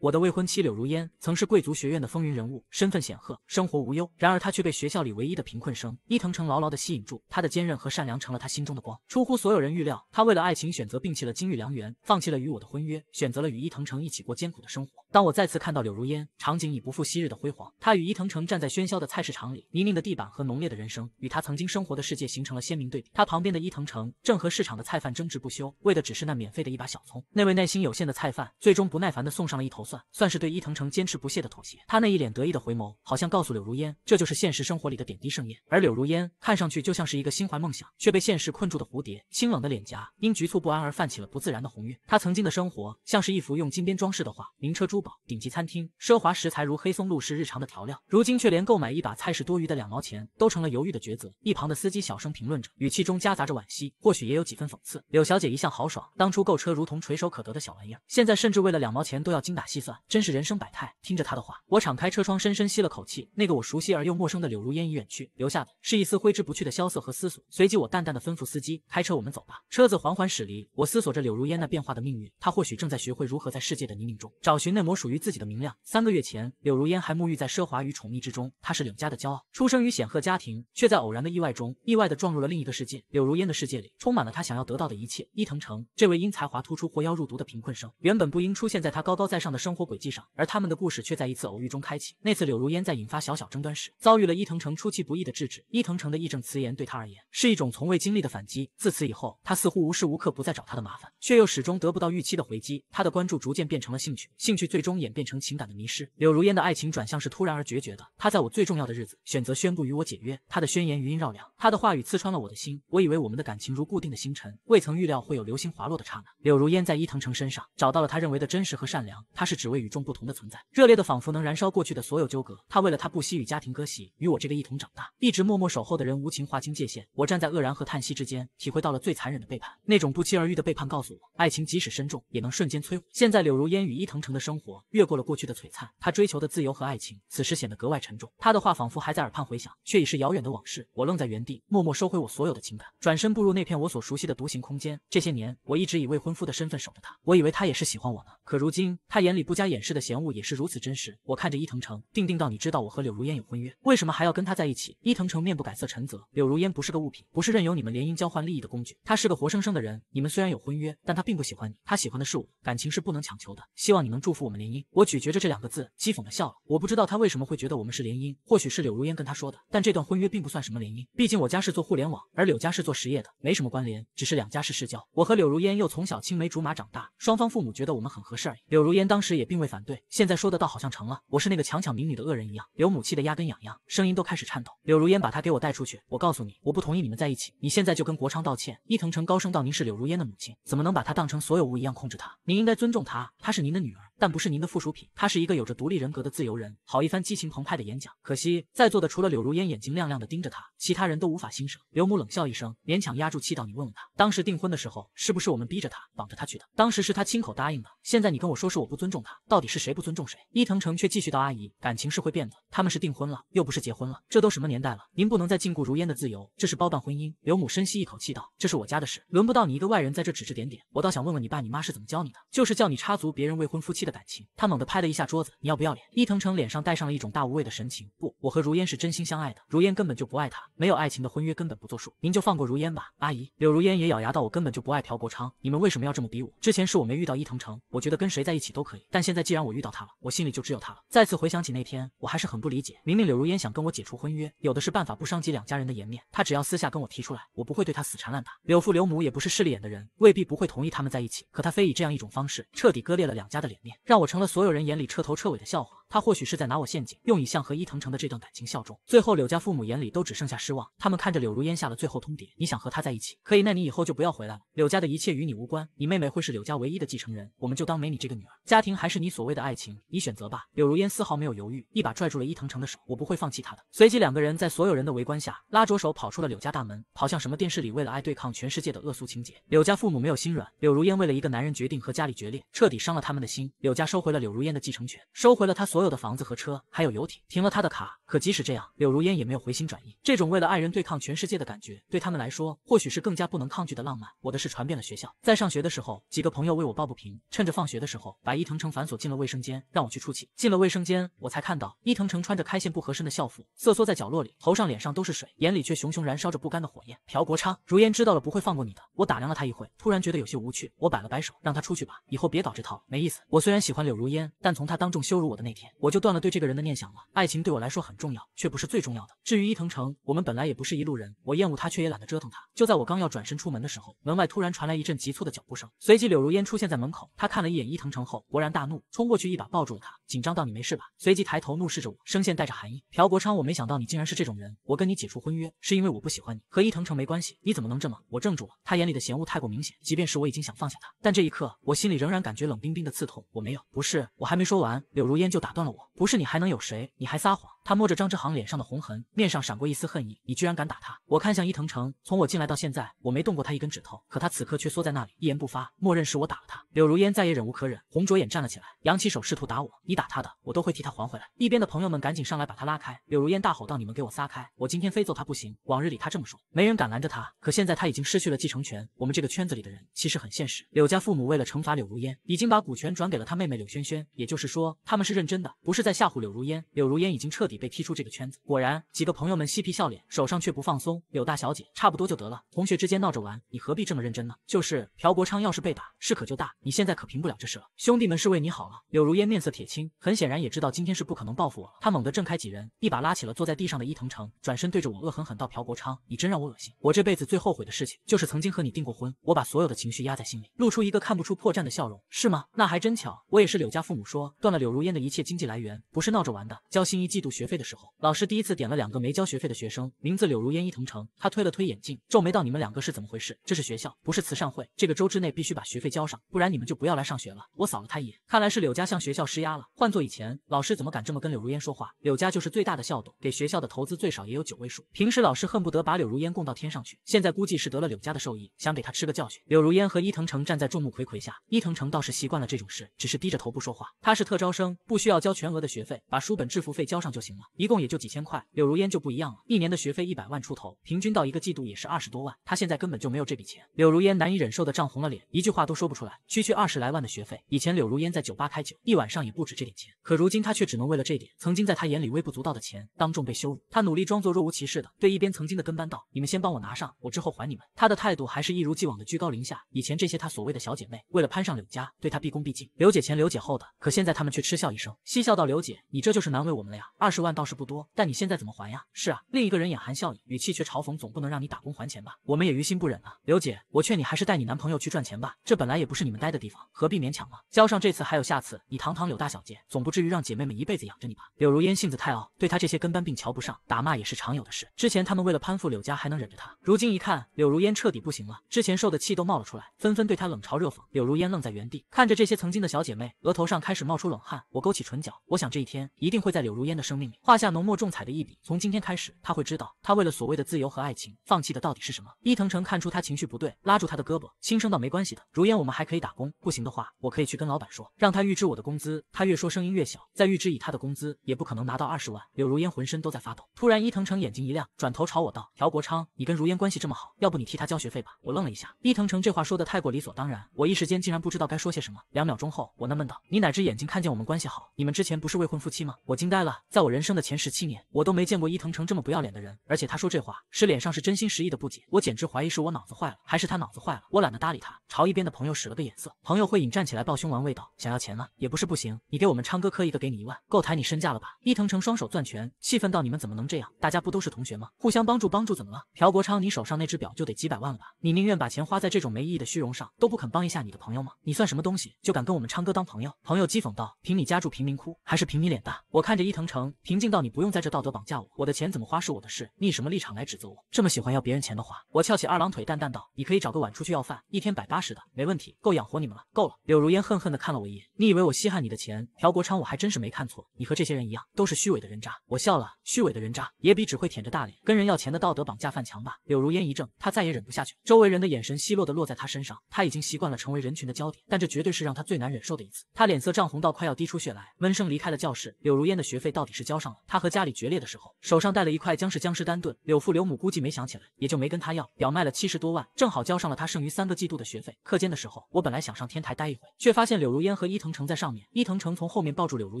我的未婚妻柳如烟曾是贵族学院的风云人物，身份显赫，生活无忧。然而她却被学校里唯一的贫困生伊藤城牢牢地吸引住。她的坚韧和善良成了他心中的光。出乎所有人预料，她为了爱情选择摒弃了金玉良缘，放弃了与我的婚约，选择了与伊藤城一起过艰苦的生活。当我再次看到柳如烟，场景已不复昔日的辉煌。她与伊藤城站在喧嚣的菜市场里，泥泞的地板和浓烈的人生与她曾经生活的世界形成了鲜明对比。她旁边的伊藤城正和市场的菜贩争执不休，为的只是那免费的一把小葱。那位耐心有限的菜贩最终不耐烦地送上了一头。算算是对伊藤诚坚持不懈的妥协，他那一脸得意的回眸，好像告诉柳如烟，这就是现实生活里的点滴盛宴。而柳如烟看上去就像是一个心怀梦想却被现实困住的蝴蝶，清冷的脸颊因局促不安而泛起了不自然的红晕。她曾经的生活像是一幅用金边装饰的画，名车、珠宝、顶级餐厅、奢华食材如黑松露是日常的调料，如今却连购买一把菜是多余的两毛钱都成了犹豫的抉择。一旁的司机小声评论着，语气中夹杂着惋惜，或许也有几分讽刺。柳小姐一向豪爽，当初购车如同垂手可得的小玩意儿，现在甚至为了两毛钱都要精打细。计算真是人生百态。听着他的话，我敞开车窗，深深吸了口气。那个我熟悉而又陌生的柳如烟已远去，留下的是一丝挥之不去的萧瑟和思索。随即，我淡淡的吩咐司机开车，我们走吧。车子缓缓驶离。我思索着柳如烟那变化的命运，他或许正在学会如何在世界的泥泞中找寻那抹属于自己的明亮。三个月前，柳如烟还沐浴在奢华与宠溺之中，他是柳家的骄傲，出生于显赫家庭，却在偶然的意外中意外的撞入了另一个世界。柳如烟的世界里充满了他想要得到的一切。伊藤城，这位因才华突出获邀入读的贫困生，原本不应出现在他高高在上的生。生活轨迹上，而他们的故事却在一次偶遇中开启。那次，柳如烟在引发小小争端时，遭遇了伊藤城出其不意的制止。伊藤城的义正辞严对他而言是一种从未经历的反击。自此以后，他似乎无时无刻不在找他的麻烦，却又始终得不到预期的回击。他的关注逐渐变成了兴趣，兴趣最终演变成情感的迷失。柳如烟的爱情转向是突然而决绝的。他在我最重要的日子选择宣布与我解约，他的宣言余音绕梁，他的话语刺穿了我的心。我以为我们的感情如固定的星辰，未曾预料会有流星滑落的刹那。柳如烟在伊藤城身上找到了他认为的真实和善良，他是。只为与众不同的存在，热烈的仿佛能燃烧过去的所有纠葛。他为了他不惜与家庭割席，与我这个一同长大、一直默默守候的人无情划清界限。我站在愕然和叹息之间，体会到了最残忍的背叛。那种不期而遇的背叛告诉我，爱情即使深重，也能瞬间摧毁。现在，柳如烟与伊藤城的生活越过了过去的璀璨，他追求的自由和爱情此时显得格外沉重。他的话仿佛还在耳畔回响，却已是遥远的往事。我愣在原地，默默收回我所有的情感，转身步入那片我所熟悉的独行空间。这些年，我一直以未婚夫的身份守着他，我以为他也是喜欢我呢。可如今，他眼里。不加掩饰的嫌恶也是如此真实。我看着伊藤城，定定道：“你知道我和柳如烟有婚约，为什么还要跟他在一起？”伊藤城面不改色，沉泽，柳如烟不是个物品，不是任由你们联姻交换利益的工具。他是个活生生的人。你们虽然有婚约，但他并不喜欢你，他喜欢的是我。感情是不能强求的。希望你能祝福我们联姻。”我咀嚼着这两个字，讥讽的笑了。我不知道他为什么会觉得我们是联姻，或许是柳如烟跟他说的。但这段婚约并不算什么联姻，毕竟我家是做互联网，而柳家是做实业的，没什么关联，只是两家是世交。我和柳如烟又从小青梅竹马长大，双方父母觉得我们很合适而已。柳如烟当时。也并未反对，现在说的倒好像成了我是那个强抢民女的恶人一样。柳母气得压根痒痒，声音都开始颤抖。柳如烟把她给我带出去，我告诉你，我不同意你们在一起。你现在就跟国昌道歉。伊藤城高声道：“您是柳如烟的母亲，怎么能把她当成所有物一样控制她？您应该尊重她，她是您的女儿。”但不是您的附属品，他是一个有着独立人格的自由人。好一番激情澎湃的演讲，可惜在座的除了柳如烟，眼睛亮亮的盯着他，其他人都无法欣赏。刘母冷笑一声，勉强压住气道：“你问问他，当时订婚的时候是不是我们逼着他，绑着他去的？当时是他亲口答应的。现在你跟我说是我不尊重他，到底是谁不尊重谁？”伊藤诚却继续道：“阿姨，感情是会变的，他们是订婚了，又不是结婚了。这都什么年代了，您不能再禁锢如烟的自由，这是包办婚姻。”刘母深吸一口气道：“这是我家的事，轮不到你一个外人在这指指点点。我倒想问问你爸你妈是怎么教你的，就是叫你插足别人未婚夫妻。”的感情，他猛地拍了一下桌子，你要不要脸？伊藤诚脸上带上了一种大无畏的神情，不。我和如烟是真心相爱的，如烟根本就不爱他，没有爱情的婚约根本不作数，您就放过如烟吧，阿姨。柳如烟也咬牙道，我根本就不爱朴国昌，你们为什么要这么逼我？之前是我没遇到伊藤城，我觉得跟谁在一起都可以，但现在既然我遇到他了，我心里就只有他了。再次回想起那天，我还是很不理解，明明柳如烟想跟我解除婚约，有的是办法不伤及两家人的颜面，他只要私下跟我提出来，我不会对他死缠烂打。柳父柳母也不是势利眼的人，未必不会同意他们在一起，可他非以这样一种方式彻底割裂了两家的脸面，让我成了所有人眼里彻头彻尾的笑话。他或许是在拿我陷阱，用以向和伊藤城的这段感情效忠。最后，柳家父母眼里都只剩下失望。他们看着柳如烟下了最后通牒：你想和他在一起，可以，那你以后就不要回来了。柳家的一切与你无关，你妹妹会是柳家唯一的继承人。我们就当没你这个女儿。家庭还是你所谓的爱情，你选择吧。柳如烟丝毫没有犹豫，一把拽住了伊藤城的手：“我不会放弃他的。”随即，两个人在所有人的围观下，拉着手跑出了柳家大门，跑向什么电视里为了爱对抗全世界的恶俗情节。柳家父母没有心软，柳如烟为了一个男人决定和家里决裂，彻底伤了他们的心。柳家收回了柳如烟的继承权，收回了他所。所有的房子和车，还有游艇，停了他的卡。可即使这样，柳如烟也没有回心转意。这种为了爱人对抗全世界的感觉，对他们来说，或许是更加不能抗拒的浪漫。我的事传遍了学校，在上学的时候，几个朋友为我抱不平，趁着放学的时候，把伊藤诚反锁进了卫生间，让我去出气。进了卫生间，我才看到伊藤诚穿着开线不合身的校服，瑟缩在角落里，头上、脸上都是水，眼里却熊熊燃烧着不甘的火焰。朴国昌，如烟知道了不会放过你的。我打量了他一会，突然觉得有些无趣，我摆了摆手，让他出去吧，以后别搞这套，没意思。我虽然喜欢柳如烟，但从他当众羞辱我的那天。我就断了对这个人的念想了。爱情对我来说很重要，却不是最重要的。至于伊藤城，我们本来也不是一路人。我厌恶他，却也懒得折腾他。就在我刚要转身出门的时候，门外突然传来一阵急促的脚步声，随即柳如烟出现在门口。她看了一眼伊藤城后，勃然大怒，冲过去一把抱住了他，紧张道：“你没事吧？”随即抬头怒视着我，声线带着寒意：“朴国昌，我没想到你竟然是这种人。我跟你解除婚约，是因为我不喜欢你，和伊藤城没关系。你怎么能这么？”我怔住了，他眼里的嫌恶太过明显。即便是我已经想放下他，但这一刻我心里仍然感觉冷冰冰的刺痛。我没有，不是。我还没说完，柳如烟就打断。断了，我不是你还能有谁？你还撒谎！他摸着张之航脸上的红痕，面上闪过一丝恨意。你居然敢打他！我看向伊藤城，从我进来到现在，我没动过他一根指头，可他此刻却缩在那里，一言不发，默认是我打了他。柳如烟再也忍无可忍，红着眼站了起来，扬起手试图打我。你打他的，我都会替他还回来。一边的朋友们赶紧上来把他拉开。柳如烟大吼道：“你们给我撒开！我今天非揍他不行！”往日里他这么说，没人敢拦着他，可现在他已经失去了继承权。我们这个圈子里的人其实很现实。柳家父母为了惩罚柳如烟，已经把股权转给了他妹妹柳萱萱，也就是说他们是认真的，不是在吓唬柳如烟。柳如烟已经彻底。被踢出这个圈子，果然几个朋友们嬉皮笑脸，手上却不放松。柳大小姐，差不多就得了。同学之间闹着玩，你何必这么认真呢？就是朴国昌，要是被打，事可就大。你现在可平不了这事了。兄弟们是为你好了。柳如烟面色铁青，很显然也知道今天是不可能报复我了。他猛地挣开几人，一把拉起了坐在地上的伊藤诚，转身对着我恶狠狠道：“朴国昌，你真让我恶心！我这辈子最后悔的事情就是曾经和你订过婚。我把所有的情绪压在心里，露出一个看不出破绽的笑容。是吗？那还真巧，我也是。柳家父母说断了柳如烟的一切经济来源，不是闹着玩的。焦心一嫉妒学。费的时候，老师第一次点了两个没交学费的学生名字柳如烟、伊藤城。他推了推眼镜，皱眉道：“你们两个是怎么回事？这是学校，不是慈善会。这个周之内必须把学费交上，不然你们就不要来上学了。”我扫了他一眼，看来是柳家向学校施压了。换做以前，老师怎么敢这么跟柳如烟说话？柳家就是最大的校董，给学校的投资最少也有九位数。平时老师恨不得把柳如烟供到天上去。现在估计是得了柳家的授意，想给他吃个教训。柳如烟和伊藤城站在众目睽睽下，伊藤城倒是习惯了这种事，只是低着头不说话。他是特招生，不需要交全额的学费，把书本制服费交上就行。一共也就几千块，柳如烟就不一样了，一年的学费一百万出头，平均到一个季度也是二十多万，她现在根本就没有这笔钱。柳如烟难以忍受的涨红了脸，一句话都说不出来。区区二十来万的学费，以前柳如烟在酒吧开酒，一晚上也不止这点钱，可如今她却只能为了这点曾经在她眼里微不足道的钱，当众被羞辱。她努力装作若无其事的对一边曾经的跟班道：“你们先帮我拿上，我之后还你们。”她的态度还是一如既往的居高临下。以前这些她所谓的小姐妹，为了攀上柳家，对她毕恭毕敬，刘姐前刘姐后的，可现在他们却嗤笑一声，嬉笑道：“刘姐，你这就是难为我们了呀。”二十。十万倒是不多，但你现在怎么还呀？是啊，另一个人眼含笑意，语气却嘲讽，总不能让你打工还钱吧？我们也于心不忍啊，刘姐，我劝你还是带你男朋友去赚钱吧，这本来也不是你们待的地方，何必勉强呢？交上这次还有下次，你堂堂柳大小姐，总不至于让姐妹们一辈子养着你吧？柳如烟性子太傲，对她这些跟班并瞧不上，打骂也是常有的事。之前他们为了攀附柳家还能忍着她，如今一看柳如烟彻底不行了，之前受的气都冒了出来，纷纷对她冷嘲热讽。柳如烟愣在原地，看着这些曾经的小姐妹，额头上开始冒出冷汗。我勾起唇角，我想这一天一定会在柳如烟的生命。画下浓墨重彩的一笔。从今天开始，他会知道，他为了所谓的自由和爱情，放弃的到底是什么。伊藤诚看出他情绪不对，拉住他的胳膊，轻声道：“没关系的，如烟，我们还可以打工。不行的话，我可以去跟老板说，让他预支我的工资。”他越说声音越小，在预支以他的工资，也不可能拿到二十万。柳如烟浑身都在发抖。突然，伊藤诚眼睛一亮，转头朝我道：“朴国昌，你跟如烟关系这么好，要不你替他交学费吧？”我愣了一下，伊藤诚这话说的太过理所当然，我一时间竟然不知道该说些什么。两秒钟后，我纳闷道：“你哪只眼睛看见我们关系好？你们之前不是未婚夫妻吗？”我惊呆了，在我人。人生的前十七年，我都没见过伊藤诚这么不要脸的人。而且他说这话时，脸上是真心实意的不解。我简直怀疑是我脑子坏了，还是他脑子坏了。我懒得搭理他，朝一边的朋友使了个眼色。朋友会影站起来抱胸玩味道，想要钱了也不是不行。你给我们昌哥磕一个，给你一万，够抬你身价了吧？伊藤诚双手攥拳，气愤道：“你们怎么能这样？大家不都是同学吗？互相帮助，帮助怎么了？”朴国昌，你手上那只表就得几百万了吧？你宁愿把钱花在这种没意义的虚荣上，都不肯帮一下你的朋友吗？你算什么东西？就敢跟我们昌哥当朋友？朋友讥讽道：“凭你家住贫民窟，还是凭你脸大？”我看着伊藤诚。平静到你不用在这道德绑架我，我的钱怎么花是我的事，你以什么立场来指责我？这么喜欢要别人钱的话，我翘起二郎腿，淡淡道：你可以找个碗出去要饭，一天百八十的，没问题，够养活你们了。够了。”柳如烟恨恨地看了我一眼，你以为我稀罕你的钱？朴国昌，我还真是没看错你，和这些人一样，都是虚伪的人渣。我笑了，虚伪的人渣也比只会舔着大脸跟人要钱的道德绑架犯强吧？柳如烟一怔，她再也忍不下去，周围人的眼神奚落的落在她身上，她已经习惯了成为人群的焦点，但这绝对是让她最难忍受的一次。她脸色涨红到快要滴出血来，闷声离开了教室。柳如烟的学费到底是交。上了他和家里决裂的时候，手上带了一块僵尸僵尸丹顿。柳父柳母估计没想起来，也就没跟他要。表卖了七十多万，正好交上了他剩余三个季度的学费。课间的时候，我本来想上天台待一会，却发现柳如烟和伊藤城在上面。伊藤城从后面抱住柳如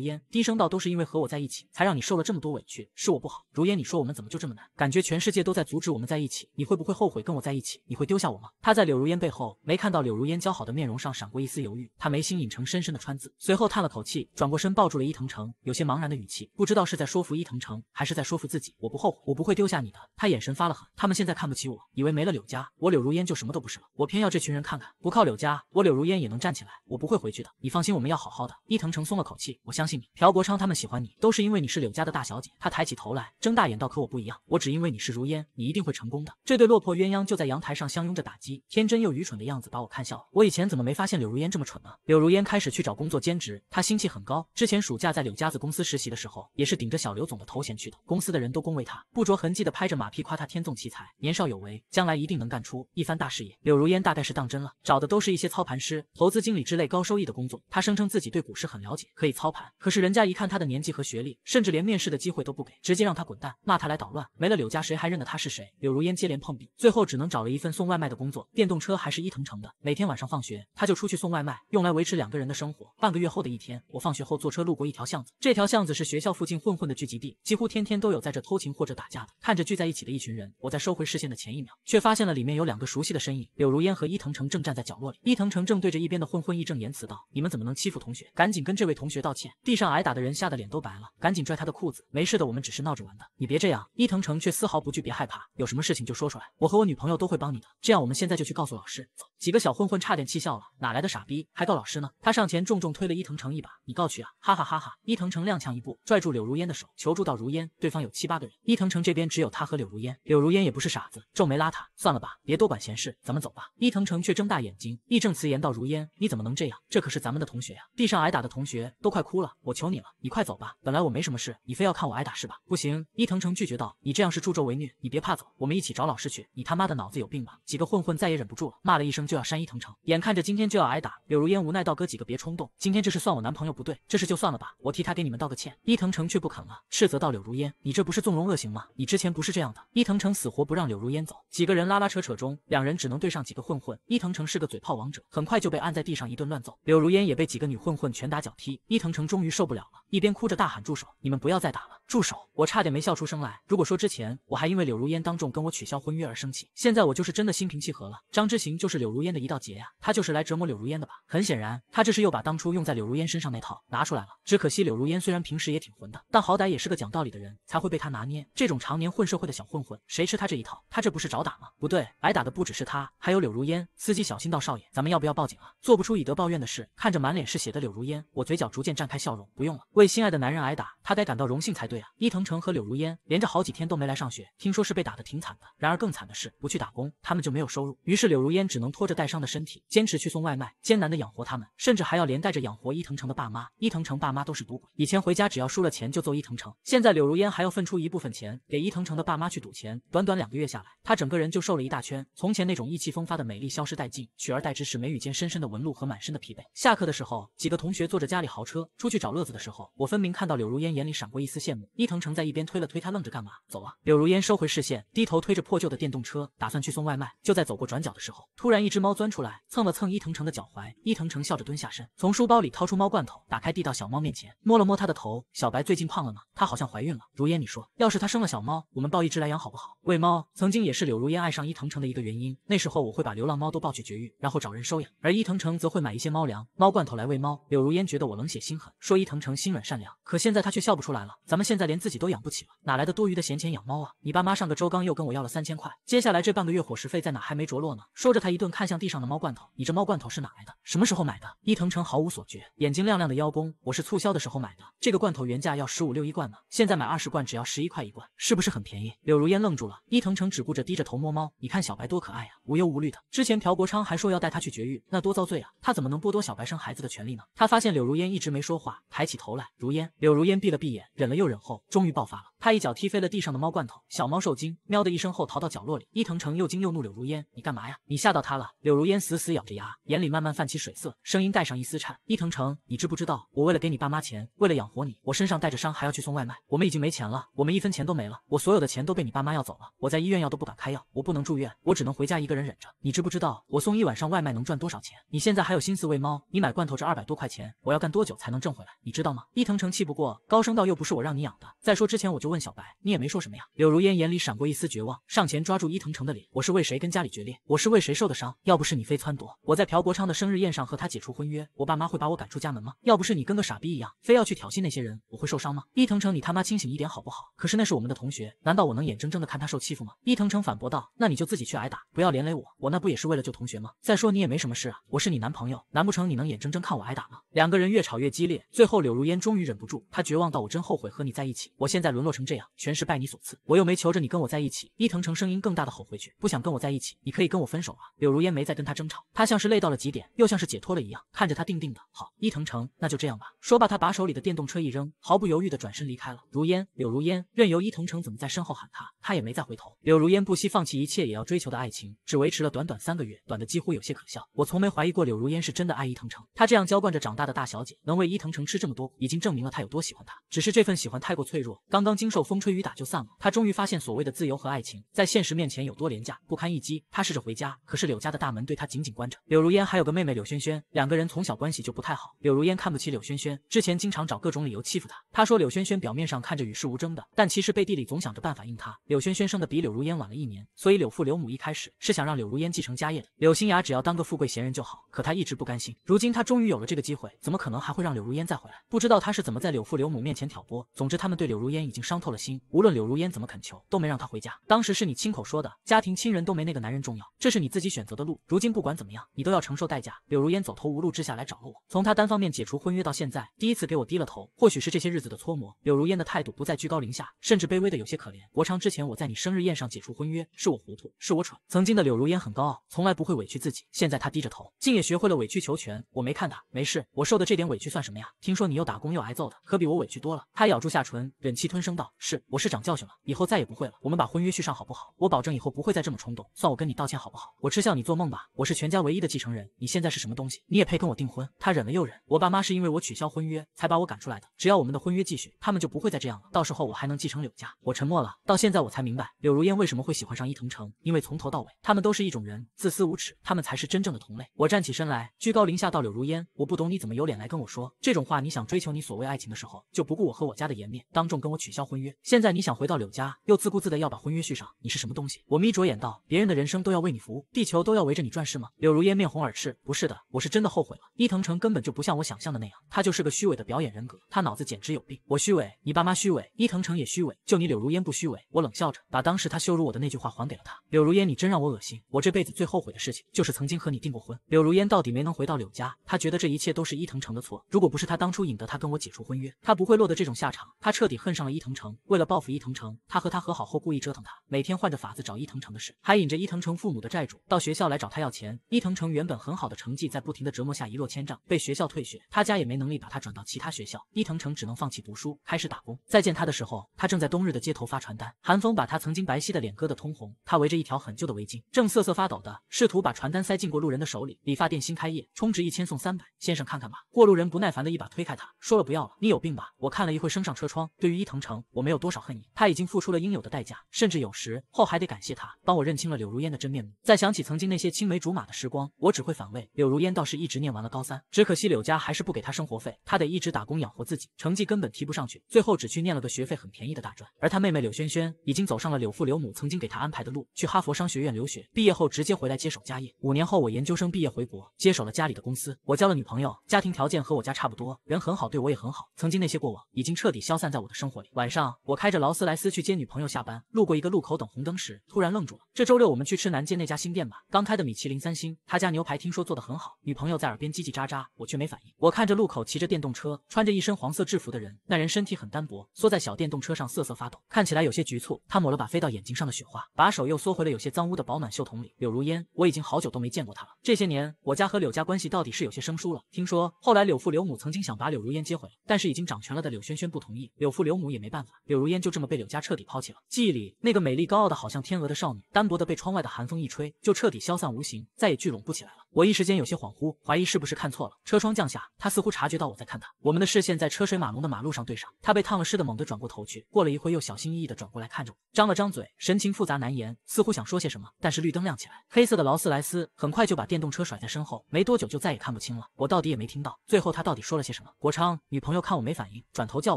烟，低声道：“都是因为和我在一起，才让你受了这么多委屈，是我不好。如烟，你说我们怎么就这么难？感觉全世界都在阻止我们在一起。你会不会后悔跟我在一起？你会丢下我吗？”他在柳如烟背后，没看到柳如烟姣好的面容上闪过一丝犹豫。他眉心隐成深深的川字，随后叹了口气，转过身抱住了伊藤城，有些茫然的语气，不知道。是在说服伊藤城，还是在说服自己？我不后悔，我不会丢下你的。他眼神发了狠。他们现在看不起我，以为没了柳家，我柳如烟就什么都不是了。我偏要这群人看看，不靠柳家，我柳如烟也能站起来。我不会回去的，你放心，我们要好好的。伊藤城松了口气，我相信你。朴国昌他们喜欢你，都是因为你是柳家的大小姐。他抬起头来，睁大眼道：“可我不一样，我只因为你是如烟，你一定会成功的。”这对落魄鸳鸯就在阳台上相拥着打击，天真又愚蠢的样子把我看笑。了。我以前怎么没发现柳如烟这么蠢呢？柳如烟开始去找工作兼职，她心气很高。之前暑假在柳家子公司实习的时候，也是。顶着小刘总的头衔去的，公司的人都恭维他，不着痕迹的拍着马屁，夸他天纵奇才，年少有为，将来一定能干出一番大事业。柳如烟大概是当真了，找的都是一些操盘师、投资经理之类高收益的工作。他声称自己对股市很了解，可以操盘，可是人家一看他的年纪和学历，甚至连面试的机会都不给，直接让他滚蛋，骂他来捣乱。没了柳家，谁还认得他是谁？柳如烟接连碰壁，最后只能找了一份送外卖的工作，电动车还是伊藤城的。每天晚上放学，他就出去送外卖，用来维持两个人的生活。半个月后的一天，我放学后坐车路过一条巷子，这条巷子是学校附近。混混的聚集地，几乎天天都有在这偷情或者打架的。看着聚在一起的一群人，我在收回视线的前一秒，却发现了里面有两个熟悉的身影，柳如烟和伊藤城正站在角落里。伊藤城正对着一边的混混义正言辞道：“你们怎么能欺负同学？赶紧跟这位同学道歉！”地上挨打的人吓得脸都白了，赶紧拽他的裤子：“没事的，我们只是闹着玩的，你别这样。”伊藤城却丝毫不惧，别害怕，有什么事情就说出来，我和我女朋友都会帮你的。这样，我们现在就去告诉老师。走！几个小混混差点气笑了，哪来的傻逼还告老师呢？他上前重重推了伊藤城一把：“你告去啊！”哈哈哈哈！伊藤城踉跄一步，拽住柳。如烟的手求助到如烟，对方有七八个人，伊藤城这边只有他和柳如烟。柳如烟也不是傻子，皱眉拉他，算了吧，别多管闲事，咱们走吧。”伊藤城却睁大眼睛，义正词严道：“如烟，你怎么能这样？这可是咱们的同学呀！地上挨打的同学都快哭了，我求你了，你快走吧！本来我没什么事，你非要看我挨打是吧？不行！”伊藤城拒绝道：“你这样是助纣为虐，你别怕，走，我们一起找老师去。你他妈的脑子有病吧？”几个混混再也忍不住了，骂了一声就要扇伊藤城。眼看着今天就要挨打，柳如烟无奈道：“哥几个别冲动，今天这事算我男朋友不对，这事就算了吧，我替他给你们道个歉。”伊藤城却。不肯了，斥责道：“柳如烟，你这不是纵容恶行吗？你之前不是这样的。”伊藤城死活不让柳如烟走，几个人拉拉扯扯中，两人只能对上几个混混。伊藤城是个嘴炮王者，很快就被按在地上一顿乱揍。柳如烟也被几个女混混拳打脚踢。伊藤城终于受不了了，一边哭着大喊：“住手！你们不要再打了！住手！”我差点没笑出声来。如果说之前我还因为柳如烟当众跟我取消婚约而生气，现在我就是真的心平气和了。张之行就是柳如烟的一道劫呀，他就是来折磨柳如烟的吧？很显然，他这是又把当初用在柳如烟身上那套拿出来了。只可惜柳如烟虽然平时也挺混的。但好歹也是个讲道理的人，才会被他拿捏。这种常年混社会的小混混，谁吃他这一套？他这不是找打吗？不对，挨打的不只是他，还有柳如烟。司机，小心！道：“少爷，咱们要不要报警啊？做不出以德报怨的事。看着满脸是血的柳如烟，我嘴角逐渐绽开笑容。不用了，为心爱的男人挨打，他该感到荣幸才对啊。伊藤城和柳如烟连着好几天都没来上学，听说是被打的挺惨的。然而更惨的是，不去打工，他们就没有收入。于是柳如烟只能拖着带伤的身体，坚持去送外卖，艰难的养活他们，甚至还要连带着养活伊藤城的爸妈。伊藤城爸妈都是赌鬼，以前回家只要输了钱就。就揍伊藤城。现在柳如烟还要分出一部分钱给伊藤城的爸妈去赌钱。短短两个月下来，她整个人就瘦了一大圈，从前那种意气风发的美丽消失殆尽，取而代之是眉宇间深深的纹路和满身的疲惫。下课的时候，几个同学坐着家里豪车出去找乐子的时候，我分明看到柳如烟眼里闪过一丝羡慕。伊藤城在一边推了推她，愣着干嘛？走啊！柳如烟收回视线，低头推着破旧的电动车，打算去送外卖。就在走过转角的时候，突然一只猫钻出来蹭了蹭伊藤城的脚踝。伊藤城笑着蹲下身，从书包里掏出猫罐头，打开递到小猫面前，摸了摸它的头。小白最近。胖了吗？她好像怀孕了。如烟，你说，要是她生了小猫，我们抱一只来养好不好？喂猫曾经也是柳如烟爱上伊藤城的一个原因。那时候我会把流浪猫都抱去绝育，然后找人收养，而伊藤城则会买一些猫粮、猫罐头来喂猫。柳如烟觉得我冷血心狠，说伊藤城心软善良，可现在他却笑不出来了。咱们现在连自己都养不起了，哪来的多余的闲钱养猫啊？你爸妈上个周刚又跟我要了三千块，接下来这半个月伙食费在哪还没着落呢？说着，他一顿看向地上的猫罐头，你这猫罐头是哪来的？什么时候买的？伊藤城毫无所觉，眼睛亮亮的邀功，我是促销的时候买的，这个罐头原价要十。十五六一罐呢，现在买二十罐只要十一块一罐，是不是很便宜？柳如烟愣住了。伊藤城只顾着低着头摸猫，你看小白多可爱呀，无忧无虑的。之前朴国昌还说要带他去绝育，那多遭罪啊！他怎么能剥夺小白生孩子的权利呢？他发现柳如烟一直没说话，抬起头来，如烟。柳如烟闭了闭眼，忍了又忍后，终于爆发了。他一脚踢飞了地上的猫罐头，小猫受惊，喵的一声后逃到角落里。伊藤城又惊又怒，柳如烟，你干嘛呀？你吓到他了。柳如烟死死咬着牙，眼里慢慢泛起水色，声音带上一丝颤。伊藤城，你知不知道，我为了给你爸妈钱，为了养活你，我身上带着伤。还要去送外卖，我们已经没钱了，我们一分钱都没了，我所有的钱都被你爸妈要走了。我在医院药都不敢开药，我不能住院，我只能回家一个人忍着。你知不知道我送一晚上外卖能赚多少钱？你现在还有心思喂猫？你买罐头这二百多块钱，我要干多久才能挣回来？你知道吗？伊藤诚气不过，高声道，又不是我让你养的。再说之前我就问小白，你也没说什么呀。柳如烟眼里闪过一丝绝望，上前抓住伊藤城的脸，我是为谁跟家里决裂？我是为谁受的伤？要不是你非撺掇，我在朴国昌的生日宴上和他解除婚约，我爸妈会把我赶出家门吗？要不是你跟个傻逼一样，非要去挑衅那些人，我会受伤吗？伊藤诚，你他妈清醒一点好不好？可是那是我们的同学，难道我能眼睁睁的看他受欺负吗？伊藤诚反驳道，那你就自己去挨打，不要连累我。我那不也是为了救同学吗？再说你也没什么事啊，我是你男朋友，难不成你能眼睁睁看我挨打吗？两个人越吵越激烈，最后柳如烟终于忍不住，她绝望到我真后悔和你在一起，我现在沦落成这样，全是拜你所赐。我又没求着你跟我在一起。伊藤诚声音更大的吼回去，不想跟我在一起，你可以跟我分手啊。柳如烟没再跟他争吵，她像是累到了极点，又像是解脱了一样，看着他定定的。好，伊藤诚，那就这样吧。说罢，他把手里的电动车一扔，毫不犹豫。的转身离开了。如烟，柳如烟，任由伊藤城怎么在身后喊他，他也没再回头。柳如烟不惜放弃一切也要追求的爱情，只维持了短短三个月，短的几乎有些可笑。我从没怀疑过柳如烟是真的爱伊藤城，她这样娇惯着长大的大小姐，能为伊藤城吃这么多，已经证明了她有多喜欢他。只是这份喜欢太过脆弱，刚刚经受风吹雨打就散了。她终于发现，所谓的自由和爱情，在现实面前有多廉价、不堪一击。她试着回家，可是柳家的大门对她紧紧关着。柳如烟还有个妹妹柳萱萱，两个人从小关系就不太好。柳如烟看不起柳萱萱，之前经常找各种理由欺负她。她说。柳萱萱表面上看着与世无争的，但其实背地里总想着办法应他。柳萱萱生的比柳如烟晚了一年，所以柳父柳母一开始是想让柳如烟继承家业。柳新雅只要当个富贵闲人就好，可她一直不甘心。如今她终于有了这个机会，怎么可能还会让柳如烟再回来？不知道她是怎么在柳父柳母面前挑拨。总之，他们对柳如烟已经伤透了心，无论柳如烟怎么恳求，都没让她回家。当时是你亲口说的家庭亲人都没那个男人重要，这是你自己选择的路。如今不管怎么样，你都要承受代价。柳如烟走投无路之下来找了我，从她单方面解除婚约到现在，第一次给我低了头。或许是这些日子的。搓磨柳如烟的态度不再居高临下，甚至卑微的有些可怜。国昌，之前我在你生日宴上解除婚约，是我糊涂，是我蠢。曾经的柳如烟很高傲，从来不会委屈自己。现在她低着头，竟也学会了委曲求全。我没看她，没事，我受的这点委屈算什么呀？听说你又打工又挨揍的，可比我委屈多了。她咬住下唇，忍气吞声道：“是，我是长教训了，以后再也不会了。我们把婚约续上好不好？我保证以后不会再这么冲动，算我跟你道歉好不好？”我嗤笑：“你做梦吧！我是全家唯一的继承人，你现在是什么东西？你也配跟我订婚？”她忍了又忍，我爸妈是因为我取消婚约才把我赶出来的。只要我们的婚约。继续，他们就不会再这样了。到时候我还能继承柳家。我沉默了，到现在我才明白柳如烟为什么会喜欢上伊藤城，因为从头到尾他们都是一种人，自私无耻，他们才是真正的同类。我站起身来，居高临下道：“柳如烟，我不懂你怎么有脸来跟我说这种话。你想追求你所谓爱情的时候，就不顾我和我家的颜面，当众跟我取消婚约。现在你想回到柳家，又自顾自的要把婚约续上，你是什么东西？”我眯着眼道：“别人的人生都要为你服务，地球都要围着你转是吗？”柳如烟面红耳赤：“不是的，我是真的后悔了。伊藤城根本就不像我想象的那样，他就是个虚伪的表演人格，他脑子简直有病。”我虚伪，你爸妈虚伪，伊藤城也虚伪，就你柳如烟不虚伪。我冷笑着，把当时他羞辱我的那句话还给了他。柳如烟，你真让我恶心。我这辈子最后悔的事情，就是曾经和你订过婚。柳如烟到底没能回到柳家，她觉得这一切都是伊藤城的错。如果不是他当初引得她跟我解除婚约，她不会落得这种下场。她彻底恨上了伊藤城。为了报复伊藤城，她和他和好后故意折腾他，每天换着法子找伊藤城的事，还引着伊藤城父母的债主到学校来找他要钱。伊藤城原本很好的成绩，在不停的折磨下一落千丈，被学校退学。他家也没能力把他转到其他学校，伊藤城只能放弃。读书开始打工。再见他的时候，他正在冬日的街头发传单，寒风把他曾经白皙的脸割得通红。他围着一条很旧的围巾，正瑟瑟发抖的试图把传单塞进过路人的手里。理发店新开业，充值一千送三百，先生看看吧。过路人不耐烦的一把推开他，说了不要了，你有病吧？我看了一会，升上车窗。对于伊藤城，我没有多少恨意，他已经付出了应有的代价，甚至有时后还得感谢他帮我认清了柳如烟的真面目。再想起曾经那些青梅竹马的时光，我只会反胃。柳如烟倒是一直念完了高三，只可惜柳家还是不给他生活费，他得一直打工养活自己，成绩根本。提不上去，最后只去念了个学费很便宜的大专。而他妹妹柳萱萱已经走上了柳父柳母曾经给他安排的路，去哈佛商学院留学，毕业后直接回来接手家业。五年后，我研究生毕业回国，接手了家里的公司。我交了女朋友，家庭条件和我家差不多，人很好，对我也很好。曾经那些过往已经彻底消散在我的生活里。晚上，我开着劳斯莱斯去接女朋友下班，路过一个路口等红灯时，突然愣住了。这周六我们去吃南街那家新店吧，刚开的米其林三星，他家牛排听说做的很好。女朋友在耳边叽叽喳喳，我却没反应。我看着路口骑着电动车、穿着一身黄色制服的人。那人身体很单薄，缩在小电动车上瑟瑟发抖，看起来有些局促。他抹了把飞到眼睛上的雪花，把手又缩回了有些脏污的保暖袖筒里。柳如烟，我已经好久都没见过他了。这些年，我家和柳家关系到底是有些生疏了。听说后来柳父柳母曾经想把柳如烟接回来，但是已经掌权了的柳萱萱不同意，柳父柳母也没办法，柳如烟就这么被柳家彻底抛弃了。记忆里那个美丽高傲的好像天鹅的少女，单薄的被窗外的寒风一吹，就彻底消散无形，再也聚拢不起来了。我一时间有些恍惚，怀疑是不是看错了。车窗降下，他似乎察觉到我在看他，我们的视线在车水马龙的马路上。对上，他被烫了湿的，猛地转过头去。过了一会，又小心翼翼地转过来看着我，张了张嘴，神情复杂难言，似乎想说些什么。但是绿灯亮起来，黑色的劳斯莱斯很快就把电动车甩在身后，没多久就再也看不清了。我到底也没听到，最后他到底说了些什么？国昌女朋友看我没反应，转头叫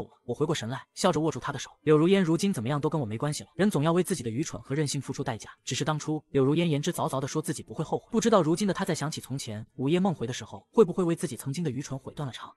我，我回过神来，笑着握住她的手。柳如烟如今怎么样都跟我没关系了，人总要为自己的愚蠢和任性付出代价。只是当初柳如烟言之凿凿地说自己不会后悔，不知道如今的他在想起从前午夜梦回的时候，会不会为自己曾经的愚蠢毁断了肠。